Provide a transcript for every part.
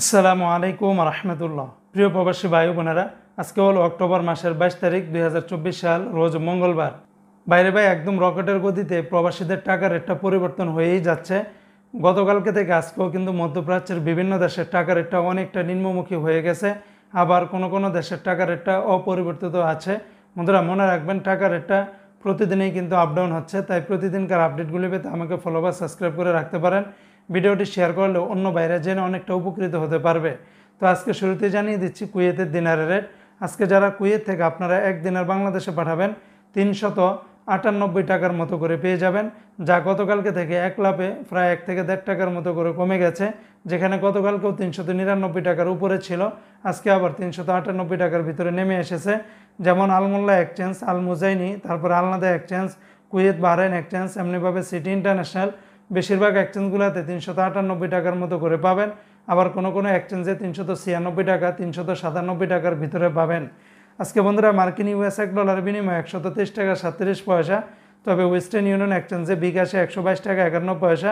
আসসালামু আলাইকুম রহমতুল্লাহ প্রিয় প্রবাসী ভাই বোনেরা আজকে হলো অক্টোবর মাসের বাইশ তারিখ দুই সাল রোজ মঙ্গলবার বাইরে ভাই একদম রকেটের গতিতে প্রবাসীদের টাকার একটা পরিবর্তন হয়েই যাচ্ছে গতকালকে থেকে আজকেও কিন্তু মধ্যপ্রাচ্যের বিভিন্ন দেশের টাকার রেটটা অনেকটা নিম্নমুখী হয়ে গেছে আবার কোনো কোনো দেশের টাকার রেটটা অপরিবর্তিত আছে বন্ধুরা মনে রাখবেন টাকার রেটটা প্রতিদিনেই কিন্তু আপডাউন হচ্ছে তাই প্রতিদিনকার আপডেটগুলি পেতে আমাকে ফলো বা সাবস্ক্রাইব করে রাখতে পারেন ভিডিওটি শেয়ার করলে অন্য বাইরে জেনে অনেকটা উপকৃত হতে পারবে তো আজকে শুরুতে জানিয়ে দিচ্ছি কুয়েতের দিনারের রেট আজকে যারা কুয়েত থেকে আপনারা এক দিনের বাংলাদেশে পাঠাবেন তিনশত আটানব্বই টাকার মতো করে পেয়ে যাবেন যা গতকালকে থেকে এক লাভে প্রায় এক থেকে দেড় টাকার মতো করে কমে গেছে যেখানে গতকালকেও তিনশত নিরানব্বই টাকার উপরে ছিল আজকে আবার তিনশত আটানব্বই টাকার ভিতরে নেমে এসেছে যেমন আলমোল্লা এক্সচেঞ্জ আল মুজাইনি তারপর আলনাদা এক্সচেঞ্জ কুয়েত বাহরাইন এক্সচেঞ্জ এমনিভাবে সিটি ইন্টারন্যাশনাল বেশিরভাগ এক্সচেঞ্জগুলোতে তিনশো আটানব্বই টাকার মতো করে পাবেন আবার কোনো কোনো এক্সচেঞ্জে তিনশত ছিয়ানব্বই টাকা তো সাতানব্বই টাকার ভিতরে পাবেন আজকে বন্ধুরা মার্কিন ইউএস এক ডলার বিনিময়ে তো তেইশ টাকা সাতত্রিশ পয়সা তবে ওয়েস্টার্ন ইউনিয়ন এক্সচেঞ্জে বিকাশে একশো বাইশ টাকা একান্ন পয়সা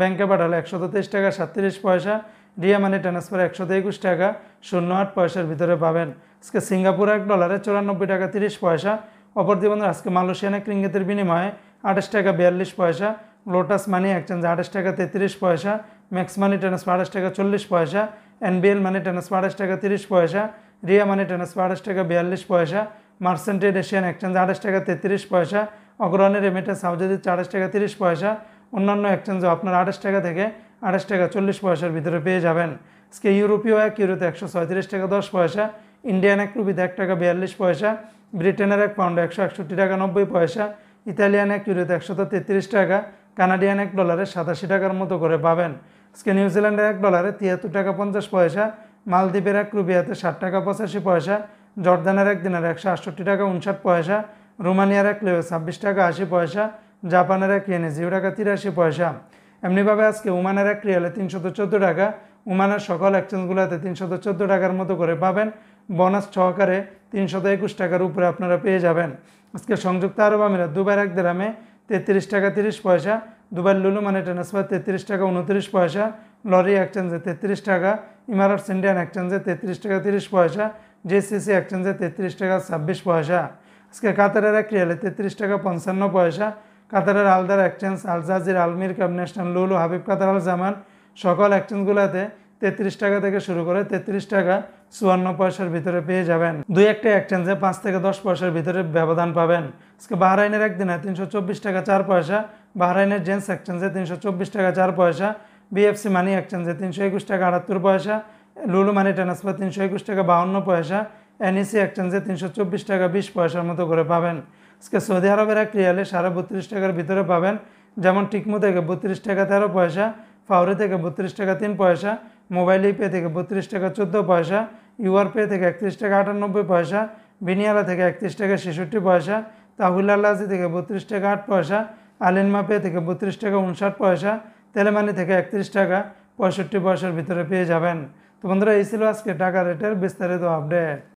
ব্যাংকে পাঠালে একশো তেইশ টাকা সাতত্রিশ পয়সা ডিয়া মানি ট্রান্সফার একশো একুশ টাকা শূন্য আট পয়সার ভিতরে পাবেন আজকে সিঙ্গাপুর এক ডলারে চুরানব্বই টাকা তিরিশ পয়সা অপরদি বন্ধুরা আজকে মালয়েশিয়ান এক রিঙ্গিতের বিনিময়ে আঠাশ টাকা বিয়াল্লিশ পয়সা লোটাস মানি এক্সচেঞ্জ আঠাশ টাকা তেত্রিশ পয়সা ম্যাক্স মানি ট্রান্সফার আঠাশ টাকা চল্লিশ পয়সা এনবিএল মানি ট্রান্সফার আঠাশ টাকা তিরিশ পয়সা রিয়া মানি ট্রান্সফার আঠাশ টাকা বিয়াল্লিশ পয়সা মার্সেন্টেড এশিয়ান এক্সচেঞ্জ আঠাশ টাকা তেত্রিশ পয়সা অগ্রহণের রেমিটেন্স হাউজাদিত আঠাশ টাকা তিরিশ পয়সা অন্যান্য একচেঞ্জ আপনার আঠাশ টাকা থেকে আঠাশ টাকা চল্লিশ পয়সার ভিতরে পেয়ে যাবেন আজকে ইউরোপীয় এক ইউরোতে একশো ছয়ত্রিশ টাকা দশ পয়সা ইন্ডিয়ান এক রুপিতে এক টাকা বিয়াল্লিশ পয়সা ব্রিটেনের এক পাউন্ড একশো একষট্টি টাকা নব্বই পয়সা ইতালিয়ান এক ইউরোতে একশত তেত্রিশ টাকা কানাডিয়ান এক ডলারে সাতাশি টাকার মতো করে পাবেন আজকে নিউজিল্যান্ডের এক ডলারে তিয়াত্তর টাকা পঞ্চাশ পয়সা মালদ্বীপের এক রুবিয়াতে ষাট টাকা পঁচাশি পয়সা জর্দানের এক দিনের একশো আটষট্টি টাকা উনষাট পয়সা রোমানিয়ার এক লেও ছাব্বিশ টাকা আশি পয়সা জাপানের এক ইয়েনে জিরো টাকা তিরাশি পয়সা এমনিভাবে আজকে উমানের এক রিয়ালে তিনশত চোদ্দো টাকা উমানের সকল এক্সচেঞ্জগুলোতে তিনশত চোদ্দো টাকার মতো করে পাবেন বোনাস সহকারে তিনশত একুশ টাকার উপরে আপনারা পেয়ে যাবেন আজকে সংযুক্ত আরব আমিরাত দুবার এক দেরামে তেত্রিশ টাকা তিরিশ পয়সা দুবার লুলু মানে ট্রান্সফার তেত্রিশ টাকা উনত্রিশ পয়সা লরি এক্সচেঞ্জে তেত্রিশ টাকা ইমারত ইন্ডিয়ান এক্সচেঞ্জে তেত্রিশ টাকা তিরিশ পয়সা জেসিসি এক্সচেঞ্জে তেত্রিশ টাকা ছাব্বিশ পয়সা আজকে কাতারের এক রিয়ালে তেত্রিশ টাকা পঞ্চান্ন পয়সা কাতারের আলদার এক্সচেঞ্জ আলজাজির আলমির কাব ন্যাশনাল লুলু হাবিব কাতার আল জামান সকল এক্সচেঞ্জগুলোতে তেত্রিশ টাকা থেকে শুরু করে তেত্রিশ টাকা চুয়ান্ন পয়সার ভিতরে পেয়ে যাবেন দুই একটা এক্সচেঞ্জে পাঁচ থেকে দশ পয়সার ভিতরে ব্যবধান পাবেন আজকে বাহরাইনের একদিনে তিনশো চব্বিশ টাকা চার পয়সা বাহরাইনের জেন্স এক্সচেঞ্জে তিনশো চব্বিশ টাকা চার পয়সা বিএফসি মানি এক্সচেঞ্জে তিনশো একুশ টাকা আটাত্তর পয়সা লুলু মানি ট্রান্সফার তিনশো একুশ টাকা বাহান্ন পয়সা এনইসি এক্সচেঞ্জে তিনশো চব্বিশ টাকা বিশ পয়সার মতো করে পাবেন আজকে সৌদি আরবের এক রিয়ালে সাড়ে বত্রিশ টাকার ভিতরে পাবেন যেমন টিকমু থেকে বত্রিশ টাকা তেরো পয়সা ফাউরি থেকে বত্রিশ টাকা তিন পয়সা মোবাইল পে থেকে বত্রিশ টাকা চোদ্দো পয়সা ইউআর পে থেকে একত্রিশ টাকা আটানব্বই পয়সা বিনিয়ালা থেকে একত্রিশ টাকা ছেষট্টি পয়সা তাহুল আল্লাহজি থেকে বত্রিশ টাকা আট পয়সা আলিন মাপে থেকে বত্রিশ টাকা উনষাট পয়সা তেলেমানি থেকে একত্রিশ টাকা পঁয়ষট্টি পয়সার ভিতরে পেয়ে যাবেন তো বন্ধুরা এই ছিল আজকে টাকা রেটের বিস্তারিত আপডেট